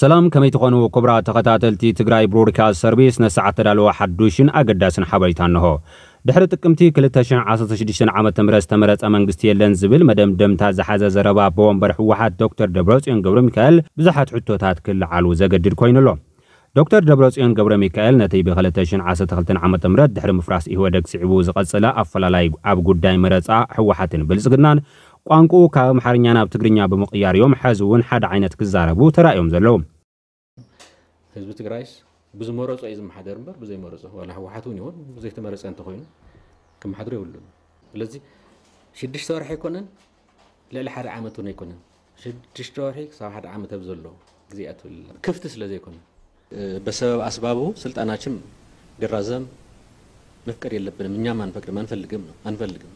ሰላም ከመይ ትኾኑ ክብራ ተኸታተልቲ ትግራይ ብሮድካስት ሰርቪስ ነስዓት ተዳለወ ሓዱሽን ኣገዳስን ሓበሬታ እንሆ ድሕሪ ጥቅምቲ 216 ዓ ም ዝተመረፀ መንግስቲ የለን ዝብል መደምደምታ ዝሓዘ ዘረባ ብወንበር ሕወሓት ዶክተር ደብረፅዮን ገብረ ሚካኤል ብዙሓት ሕቶታት ክልዓሉ ዘገድድ ኮይኑ ኣሎ ዶክተር ደብረፅዮን ገብረ ሚካኤል ነቲ ብ 212 ዓ ም ድሕሪ ምፍራስ ኢህወደግ ስዕቡ ዝቐፅለ ኣፈላላይ ኣብ ጉዳይ መረፃ ሕወሓትን ብልፅግናን ቋንቋኡ ካብ ኣምሓርኛ ናብ ትግርኛ ብምቕያር እዮም ሕዚ እውን ሓደ ዓይነት ክዛረቡ ተራእዮም ዘለዉ ህዝቢ ትግራይስ ብዝመረፆ እዩ ዝመሓደር እምበር ብዘይመረፆ ዋላ ህወሓት እውን ይኹን ብዘይተመረፀ እንተኮይኑ ክመሓድሮ የብሉን ስለዚ ሽዱሽተ ወርሒ ኣይኮነን ልዕሊ ሓደ ዓመት እውን ኣይኮነን ሽዱሽተ ወርሒ ክሳብ ሓደ ዓመት ኣብ ዘሎ ግዜ ኣትብል ክፍቲ ስለ ዘይኮነ በሰበብ ኣስባቡ ስልጣናችን ሊራዘም መፍቀድ የለብንም እኛም አንፈቅድም ኣንፈልግም ኣንፈልግም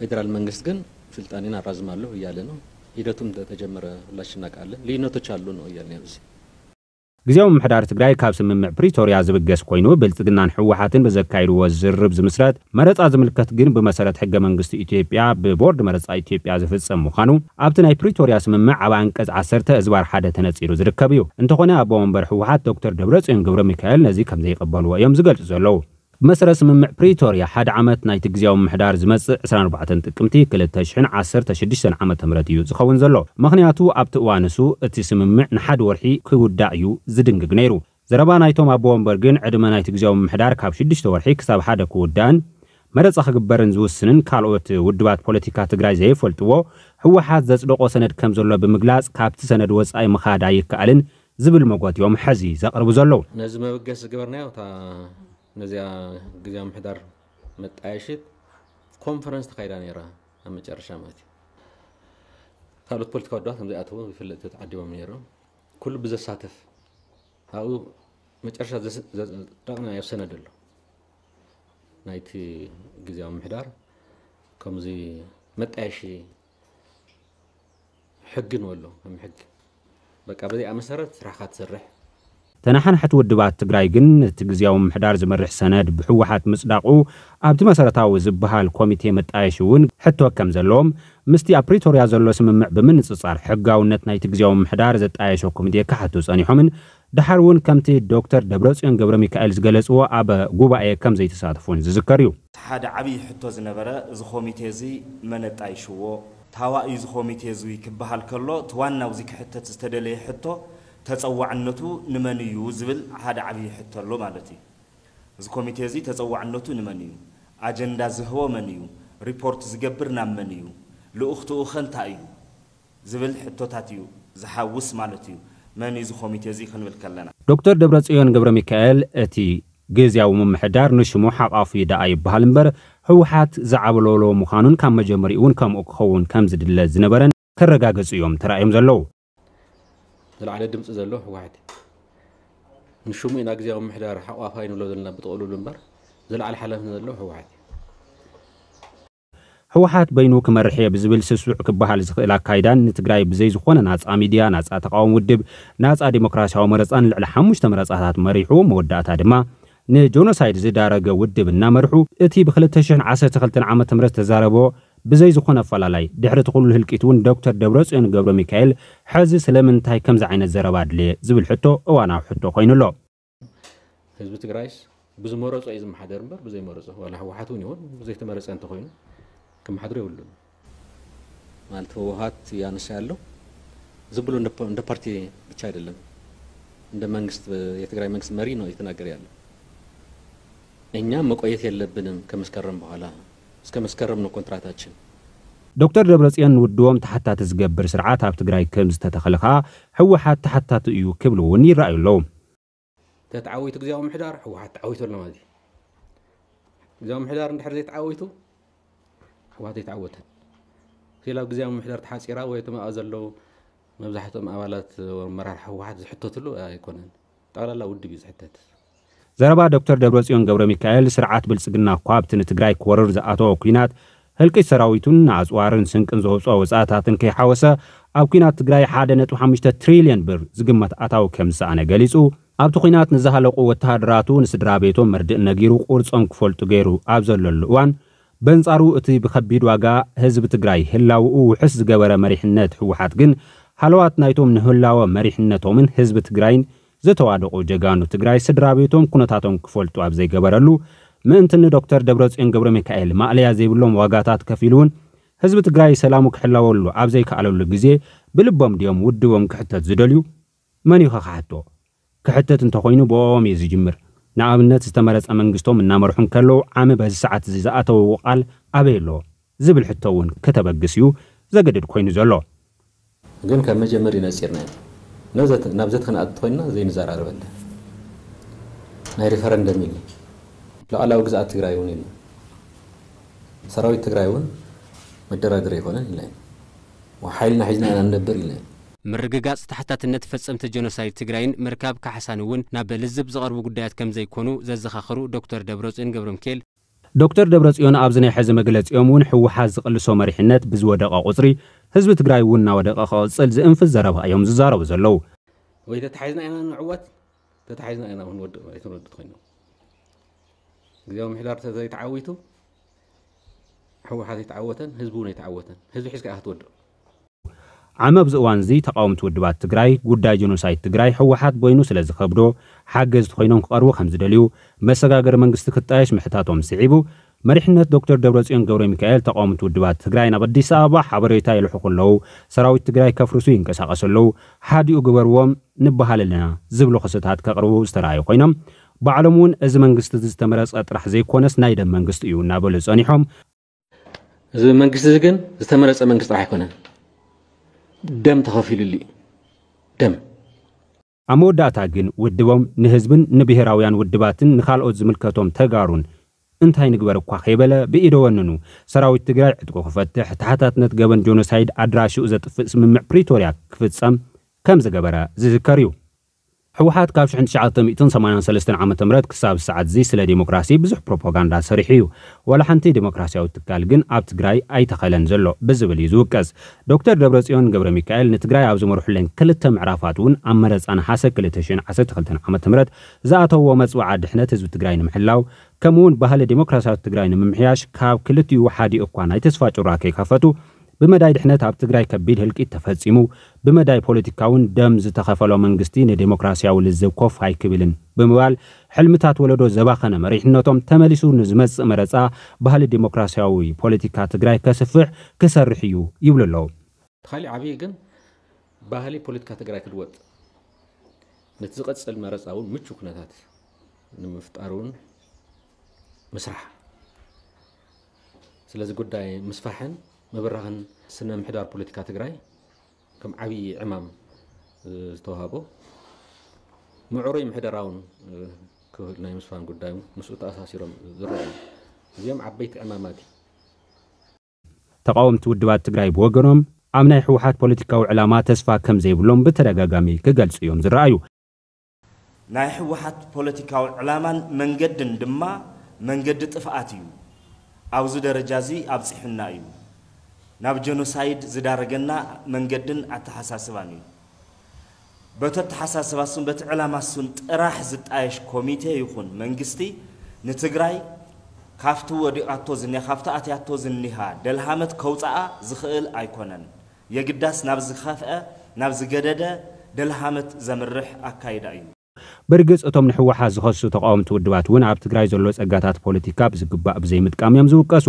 ፌዴራል መንግስት ግን ስልጣኔን አራዝማለሁ እያለ ነው። ሂደቱም ተጀመረ፣ ሁላችን እናውቃለን። ልዩነቶች አሉ ነው እያለ ነው። ግዜያዊ ምምሕዳር ትግራይ ካብ ስምምዕ ፕሪቶርያ ዝብገስ ኮይኑ ብልፅግናን ሕወሓትን ብዘካይድዎ ዝርብ ዝምስረት መረፃ ዝምልከት ግን ብመሰረት ሕገ መንግስቲ ኢትዮጵያ ብቦርድ መረፃ ኢትዮጵያ ዝፍፀም ምዃኑ ኣብቲ ናይ ፕሪቶርያ ስምምዕ ኣብ ኣንቀጽ 10 እዝባር ሓደ ተነፂሩ ዝርከብ እዩ እንተኾነ ኣቦ መንበር ሕወሓት ዶክተር ደብረፅዮን ግብረ ሚካኤል ነዚ ከም ዘይቐበልዎ እዮም ዝገልጹ ዘለዉ ብመሰረት ስምምዕ ፕሪቶርያ ሓደ ዓመት ናይቲ ግዜዊ ምሕዳር ዝመፅእ 24 ጥቅምቲ 216 ዓ ም እዩ ዝኸውን ዘሎ ምኽንያቱ ኣብቲ እዋን እሱ እቲ ስምምዕ ንሓደ ወርሒ ክውዳእ እዩ ዝድንግግ ነይሩ ዘረባ ናይቶም ኣቦ ወንበር ግን ዕድመ ናይቲ ግዜዊ ምሕዳር ካብ 6 ወርሒ ክሳብ ሓደ ክውዳእን መረፃ ክግበርን ዝውስንን ካልኦት ውድባት ፖለቲካ ትግራይ ዘየፈልጥዎ ህወሓት ዘጽደቆ ሰነድ ከም ዘሎ ብምግላጽ ካብቲ ሰነድ ወጻኢ ምኻድ ኣይከኣልን ዝብል መጓትዮም ሕዚ ዘቕርቡ ዘለዉ ነዚ መበገስ ዝገበርናዮ እነዚያ ግዜ ምሕዳር መጣየሽት ኮንፈረንስ ተካይዳ ነራ ኣብ መጨረሻ ማለት እዩ ካልኦት ፖለቲካ ወዳት ከምዚኣተው ብፍለጥ ተዓዲቦም ነሮም ኩሉ ብዘሳተፍ ኣብኡ መጨረሻ ዮ ሰነድ ኣሎ ናይቲ ግዜዊ ምሕዳር ከምዚ መጣየሺ ሕጊ ንበሎ ከም ሕጊ በቃ በዚኣ መሰረት ስራሕካ ትሰርሕ ተናሓናሕቲ ውድባት ትግራይ ግን እቲ ግዜያዊ ምሕዳር ዝመርሕ ሰነድ ብሕወሓት ምጽዳቑ ኣብቲ መሰረታዊ ዝበሃል ኮሚቴ መጣየሽ እውን ሕቶ ከም ዘለዎም ምስቲ ኣብ ፕሪቶርያ ዘሎ ስምምዕ ብምንፅጻር ሕጋውነት ናይቲ ግዜያዊ ምሕዳር ዘጣየሾ ኮሚቴ ክሓቱ ጸኒሖምን ድሓር እውን ከምቲ ዶክተር ደብረፅዮን ገብረ ሚካኤል ዝገለጽዎ ኣብ ጉባኤ ከም ዘይተሳተፉን ዝዝከር እዩ ሓደ ዓብዪ ሕቶ ዝነበረ እዚ ኮሚቴ እዚ መን ኣጣይሽዎ ታዋእዩ እዚ ኮሚቴ እዚ ክበሃል ከሎ እቲ ዋናው እዚ ክሕተት ዝተደለየ ሕቶ ተፀዋዕነቱ ንመን እዩ ዝብል ሓደ ዓብዪ ሕቶ ኣሎ ማለት እዩ እዚ ኮሚቴ እዚ ተፀዋዕነቱ ንመን እዩ ኣጀንዳ ዝህቦ መን እዩ ሪፖርት ዝገብር ናብ መን እዩ ልኡኽትኡ ኸ እንታይ እዩ ዝብል ሕቶታት እዩ ዝሓውስ ማለት እዩ መን እዩ እዚ ኮሚቴ እዚ ክንብል ከለና ዶክተር ደብረፅዮን ገብረ ሚካኤል እቲ ግዜያዊ ምምሕዳር ንሽሙ ሓቃፊ ደኣ ይበሃል እምበር ህወሓት ዝዓበለሎ ምዃኑን ካብ መጀመሪኡ እውን ከምኡ ክኸውን ከም ዝድለ ዝነበረን ከረጋገጹ እዮም ተራእዮም ዘለዉ لعل دمت زلوه واحد نشوم إن أجزاء محدار حقوا فاين ولا ذلنا بتقولوا المبر زلعل حلف نزلوه واحد حوحات بينو كما رحية بزبيل سسوع كبها لزخيلة كايدان نتقرأي بزي زخونة ناس آميديا ناس آتقاوم ودب ناس آديمقراسي ومرزان لعلحام مجتمرز آتات مريحو موداتا دما نجونو سايد زي دارق ودب نامرحو اتي بخلت تشحن عسر تخلتن عامة مرز تزاربو ብዘይ ዝኾነ ኣፈላላይ ድሕሪ እቲ ኩሉ ህልቂት እውን ዶክተር ደብረፅዮን ገብረ ሚካኤል ሕዚ ስለምንታይ ከምዚ ዓይነት ዘረባ ድልየ ዝብል ሕቶ እዋናዊ ሕቶ ኮይኑ ኣሎ ህዝቢ ትግራይስ ብዝመረፆ እዩ ዝመሓደር እበር ብዘይመረፆ ዋላ ህወሓት እውን ይኹን ብዘይተመረፀ እንተኮይኑ ክመሓድሮ የብሉን ማለት ህወሓት ያነሳ ኣሎ ዝብሉ እንደ ፓርቲ ብቻ አይደለም እንደ መንግስት የትግራይ መንግስት መሪ ነው እየተናገረ ያለ እኛ መቆየት የለብንም ከመስከረም በኋላ እስከ መስከረም ነው ኮንትራታችን። ዶክተር ደብረፅዮን ንውድቦም ተሓታት ዝገብር ስርዓት ኣብ ትግራይ ከም ዝተተኸለ ከዓ ሕወሓት ተሓታት እዩ ክብሉ እውን ይረኣዩ ኣለዉ ተተዓወይቱ ግዜዊ ምሕዳር ሕወሓት ተዓዊቱ ኣሎ ማለት እዩ ግዜዊ ምሕዳር እንድሕር ዘይተዓወይቱ ሕወሓት ኣይተዓወተን ክላብ ግዜዊ ምሕዳር ተሓፂራ ወይ እቶም ኣብኣ ዘለዉ መብዛሕትኦም ኣባላት መራር ሕወሓት ዝሕተትሉ ኣይኮነን ጠቕላላ ውድብ እዩ ዝሕተት ዘረባ ዶክተር ደብረ ደብረጽዮን ገብረ ሚካኤል ስርዓት ብልጽግና እኳ ኣብቲ ንትግራይ ክወርር ዝኣተወ ኩናት ህልቂት ሰራዊቱን ኣፅዋርን ስንቅን ዘውፅኦ ወፃእታትን ከይሓወሰ ኣብ ኩናት ትግራይ 1.5 ትሪልዮን ብር ዝግመት ኣታዊ ከም ዝሰኣነ ገሊጹ ኣብቲ ኩናት ንዝሃለቑ ወተሃደራቱ ንስድራ ቤቶም መርድእ ነጊሩ ቁርፆም ክፈልጡ ገይሩ ኣብ ዘለሉ እዋን በንጻሩ እቲ ብከቢድ ዋጋ ህዝቢ ትግራይ ህላውኡ ውሑስ ዝገበረ መሪሕነት ህወሓት ግን ሃለዋት ናይቶም ንህላወ መሪሕነቶምን ህዝቢ ትግራይን ዝተዋደቑ ጀጋኑ ትግራይ ስድራ ቤቶም ኩነታቶም ክፈልጡ ኣብ ዘይገበረሉ ምእንትኒ ዶክተር ደብረፅዮን ገብረ ሚካኤል ማእለያ ዘይብሎም ዋጋታት ከፊ ኢሉ እውን ህዝቢ ትግራይ ሰላሙ ክሕለወሉ ኣብ ዘይከኣለሉ ግዜ ብልቦም ድዮም ውድቦም ክሕተት ዝደልዩ መን ይኸ ክሓቶ ክሕተት እንተኾይኑ ብኦም እዩ ዝጅምር ንኣብነት ዝተመረፀ መንግስቶም እናመርሑ ከለዉ ዓመ በዚ ሰዓት እዚ ዝኣተውዎ ቃል ኣበይ ኣሎ ዝብል ሕቶ እውን ከተበግስ እዩ ዘገድድ ኮይኑ ዘሎ ግን ካብ መጀመሪኡ ነፂርና ናብዘት ክነኣቱ ኮይና ዘይንዘራርበለ ናይ ሪፈረንደም የለን ላዕላዊ ግዝኣት ትግራይ እውን የለን ሰራዊት ትግራይ እውን መደራደሪ ኣይኮነን ኢልና ሓይልና ሒዝና ኢና ንነብር ኢልና ምርግጋፅ ታሕታትነት ፈፀምቲ ጀኖሳይድ ትግራይን ምርካብ ካሕሳን እውን ናብ ልዝብ ዝቐርቡ ጉዳያት ከም ዘይኮኑ ዘዘኻኽሩ ዶክተር ደብረፅን ገብረምኬል ዶክተር ደብረጽዮን ኣብዚ ናይ ሕዚ መግለፂኦም እውን ሕወሓት ዝቕልሶ መሪሕነት ብዝወደቐ ቁፅሪ ህዝቢ ትግራይ እውን እናወደቐ ክቕፅል ዝእንፍስ ዘረባ እዮም ዝዛረቡ ዘለዉ ወይ ተተሓሒዝና ኢና ንዕወት ተተሓሒዝና ኢና ክንወድቕ ማለት ንወድቕ ኮይኑ ግዜዊ ምሕዳር ተዘይተዓዊቱ ሕወሓት ይተዓወተን ህዝቢ እውን ኣይተዓወተን ህዝቢ ሒዝካ ኢኻ ትወድቕ ዓመ ኣብዚ እዋን እዚ ተቃወምቲ ውድባት ትግራይ ጉዳይ ጀኖሳይድ ትግራይ ሕወሓት ኮይኑ ስለ ዝከብዶ ሓገዝቲ ኮይኖም ክቐርቡ ከም ዝደልዩ መሰጋገሪ መንግስቲ ክጣየሽ ምሕታቶም ስዒቡ መሪሕነት ዶክተር ደብረፅዮን ገብረ ሚካኤል ተቃውምቲ ውድባት ትግራይ ናብ ኣዲስ ኣበባ ሓበሬታ ይልሕኩ ከለዉ ሰራዊት ትግራይ ከፍርሱ ይንቀሳቐሱ ኣለዉ ሓዲኡ ግበርዎም ንበሃል ኣለና ዝብሉ ክስታት ከቕርቡ ዝተረኣዩ ኮይኖም ባዕሎም እውን እዚ መንግስቲ ዝተመረፀ ጥራሕ ዘይኮነስ ናይ ደም መንግስቲ እዩ እናበሉ ፀኒሖም እዚ መንግስቲ እዚ ግን ዝተመረፀ መንግስቲ ጥራሕ ኣይኮነን ደም ተኸፊሉሉ እዩ ደም ኣብ መወዳእታ ግን ውድቦም ንህዝብን ንብሔራውያን ውድባትን ንኻልኦት ዝምልከቶም ተጋሩን እንታይ ንግበር እኳ ከይበለ ብኢደ ወንኑ ሰራዊት ትግራይ ዕጥቆ ክፈትሕ ተሓታትነት ገበን ጆኖሳይድ ኣድራሽኡ ዘጥፍእ ስምምዕ ፕሪቶርያ ክፍጸም ከም ዝገበረ ዝዝከር እዩ ሕወሓት ካብ 1983 ዓ ም ክሳብ ሰዓት እዚ ስለ ዲሞክራሲ ብዙሕ ፕሮፓጋንዳ ሰሪሑ እዩ ዋላ ሓንቲ ዲሞክራሲያዊ ትካል ግን ኣብ ትግራይ ኣይተኸለን ዘሎ ብዝብል እዩ ዝውቀስ ዶክተር ደብረፅዮን ገብረ ሚካኤል ንትግራይ ኣብ ዝመርሑለን ክልተ ምዕራፋት እውን ኣብ መረፃ ነሓሰ 2012 ዓ ም ዝኣተውዎ መፅዋዕ ድሕነት ህዝቢ ትግራይ ንምሕላው ከምኡውን ባህሊ ዲሞክራሲያዊ ትግራይ ንምምሕያሽ ካብ ክልቲኡ ሓዲኡ እኳ ናይ ተስፋ ጩራ ከይከፈቱ ብመዳይ ድሕነት ኣብ ትግራይ ከቢድ ህልቂት ተፈጺሙ ብመዳይ ፖለቲካውን ደም ዝተኸፈሎ መንግስቲ ንዲሞክራስያዊ ልዝብ ኮፍ ኣይክብልን ብምባል ሕልምታት ወለዶ ዘባኸነ መሪሕነቶም ተመሊሱ ንዝመጽእ መረፃ ባህሊ ዲሞክራስያዊ ፖለቲካ ትግራይ ከስፍሕ ክሰርሕ እዩ ይብሉ ኣለዉ ካሊእ ዓብዪ ግን ባህሊ ፖለቲካ ትግራይ ክልወጥ ነቲ ዝቐፅል መረፃ እውን ምቹ ኩነታት ንምፍጣር እውን ምስራሕ ስለዚ ጉዳይ ምስፋሕን ምብራህን ስነ ምሕዳር ፖለቲካ ትግራይ ከም ዓብዪ ዕማም ዝተዋሃቦ ምዕሩይ ምሕደራውን ክህል ናይ ምስፋን ጉዳዩ ምስኡ ተኣሳሲሮም ዝረአ እዚኦም ዓበይቲ ዕማማት እዩ ተቃወምቲ ውድባት ትግራይ ብወገኖም ኣብ ናይ ሕወሓት ፖለቲካዊ ዕላማ ተስፋ ከም ዘይብሎም ብተደጋጋሚ ክገልጹ እዮም ዝረኣዩ ናይ ሕወሓት ፖለቲካዊ ዕላማን መንገድን ድማ መንገዲ ጥፍኣት እዩ ኣብዚ ደረጃ እዚ ኣብፂሕና እዩ ናብ ጀኖሳይድ ዝዳረገና መንገድን ኣተሓሳስባን እዩ በቲ ኣተሓሳስባሱን በቲ ዕላማሱን ጥራሕ ዝጣየሽ ኮሚቴ ይኹን መንግስቲ ንትግራይ ካብቲ ወዲቃቶ ዝኒሃ ካብቲ ኣትያቶ ዝኒሃ ደልሃመት ከውፃኣ ዝኽእል ኣይኮነን የግዳስ ናብ ዝኸፍአ ናብ ዝገደደ ደልሃመት ዘምርሕ ኣካይዳ እዩ በርግጽ እቶም ንሕወሓት ዝኸሱ ተቃወምቲ ውድባት እውን ኣብ ትግራይ ዘሎ ጸጋታት ፖለቲካ ብዝግባእ ብዘይምጥቃም እዮም ዝውቀሱ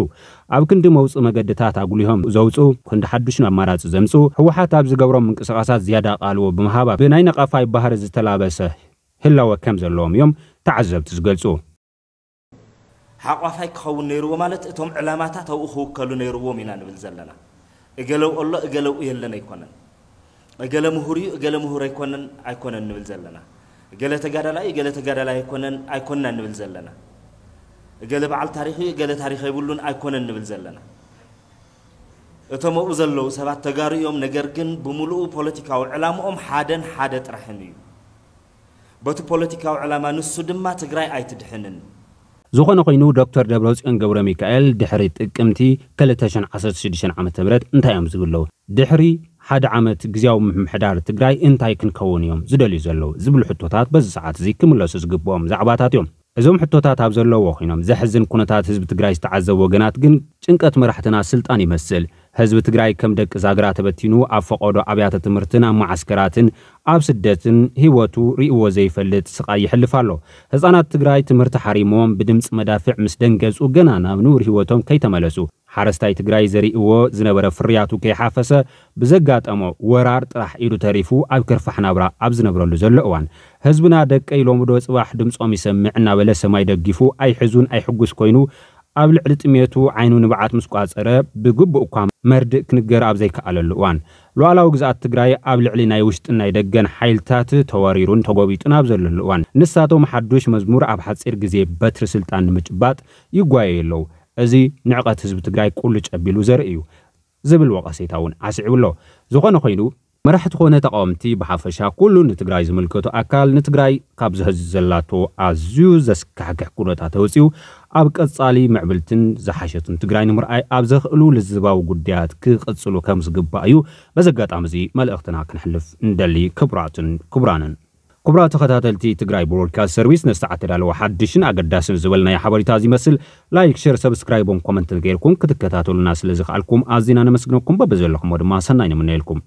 ኣብ ክንዲ መውፅእ መገድታት ኣጉሊሆም ዘውፁ ክንዲ ሓዱሽን ኣማራፂ ዘምፁ ሕወሓት ኣብ ዝገብሮም ምንቅስቃሳት ዝያዳ ቃልዎ ብምሃባ ብናይ ነቐፋይ ባህሪ ዝተላበሰ ህላወ ከም ዘለዎም እዮም ተዓዘብቲ ዝገልፁ ሓቋፋይ ክኸውን ነይርዎ ማለት እቶም ዕላማታት ኣብኡ ክውከሉ ነይርዎም ኢና ንብል ዘለና እገለው ኣሎ እገለው የለን ኣይኮነን እገለ ምሁር እዩ እገለ ምሁር ኣይኮነን ኣይኮነን ንብል ዘለና قال تقارلا قال تقارلا يكونن أيكونن نبل زلنا قال بعل تاريخي قال تاريخي يقولون أيكونن نبل زلنا እቶም ኣብኡ ዘለዉ ሰባት ተጋሩ እዮም ነገር ግን ብምልኡ ፖለቲካዊ ዕላምኦም ሓደን ሓደ ጥራሕን እዩ በቲ ፖለቲካዊ ዕላማ ንሱ ድማ ትግራይ ኣይትድሕንን ዝኾነ ኮይኑ ዶክተር ደብረፅዮን ገብረ ሚካኤል ድሕሪ ጥቅምቲ 216 ዓ ም እንታይ እዮም ዝብለው ድሕሪ ሓደ ዓመት ግዜያዊ ምምሕዳር ትግራይ እንታይ ክንከውን እዮም ዝደልዩ ዘለዉ ዝብሉ ሕቶታት በዚ ሰዓት እዚ ክምለሱ ዝግብኦም ዛዕባታት እዮም እዞም ሕቶታት ኣብ ዘለዎ ኮይኖም ዘሕዝን ኩነታት ህዝቢ ትግራይ ዝተዓዘብ ወገናት ግን ጭንቀት መራሕትና ስልጣን ይመስል ህዝቢ ትግራይ ከም ደቂ ዛግራ ተበቲኑ ኣብ ፈቐዶ ኣብያተ ትምህርትን ኣብ ማዓስከራትን ኣብ ስደትን ህይወቱ ርእይዎ ዘይፈልጥ ስቃይ ይሕልፍ ኣሎ ህፃናት ትግራይ ትምህርቲ ሓሪሞም ብድምፂ መዳፍዕ ምስ ደንገፁ ገና ናብ ንውር ህይወቶም ከይተመለሱ ሓረስታይ ትግራይ ዘርእዎ ዝነበረ ፍርያቱ ከይሓፈሰ ብዘጋጠሞ ወራር ጥራሕ ኢሉ ተሪፉ ኣብ ክርፋሕ ናብራ ኣብ ዝነብረሉ ዘሎ እዋን ህዝብና ደቀ ኢሎምዶ ፅባሕ ድምፆም ይሰምዕ እናበለ ሰማይ ደጊፉ ኣይሕዙን ኣይሕጉስ ኮይኑ ኣብ ልዕሊ ጥሜቱ ዓይኑ ንብዓት ምስ ቋፀረ ብግቡእ እኳ መርድእ ክንገር ኣብ ዘይከኣለሉ እዋን ሉዋላዊ ግዛኣት ትግራይ ኣብ ልዕሊ ናይ ውሽጥን ናይ ደገን ሓይልታት ተወሪሩን ተጎቢጡን ኣብ ዘለሉ እዋን ንሳቶም ሓዱሽ መዝሙር ኣብ ሓፂር ግዜ በትሪ ስልጣን ንምጭባጥ ይጓየዩ ኣለው እዚ ንዕቐት ህዝቢ ትግራይ ቁሉ ጨቢሉ ዘርኢ እዩ ዝብል ወቐሴታ እውን ዓስዒቡ ኣሎ ዝኾነ ኮይኑ መራሕቲ ኮነ ተቃወምቲ ብሓፈሻ ኩሉ ንትግራይ ዝምልከቶ ኣካል ንትግራይ ካብ ዝህዝ ዘላቶ ኣዝዩ ዘስካሕግሕ ኩነታት ተወፂኡ ኣብ ቀጻሊ ምዕብልትን ዝሓሸትን ትግራይ ንምርኣይ ኣብ ዘኽእሉ ልዝባዊ ጉዳያት ክቕጽሉ ከም ዝግባእ እዩ በዚ ኣጋጣሚ እዚ መልእኽትና ክንሕልፍ እንደሊ ክቡራትን ክቡራንን ክቡራ ተኸታተልቲ ትግራይ ብሮድካስት ሰርቪስ ነስተዓት ተዳለወ ሓድሽን ኣገዳስን ዝበልናይ ሓበሬታ ዝመስል ላይክ ሸር ሰብስክራይቦን ኮመንትን ገይርኩም ክትከታተሉና ስለ ዝኽኣልኩም ኣዝና ነመስግነኩም በቢ ዘለኹሞ ድማ ሰናይ ንምንኤልኩም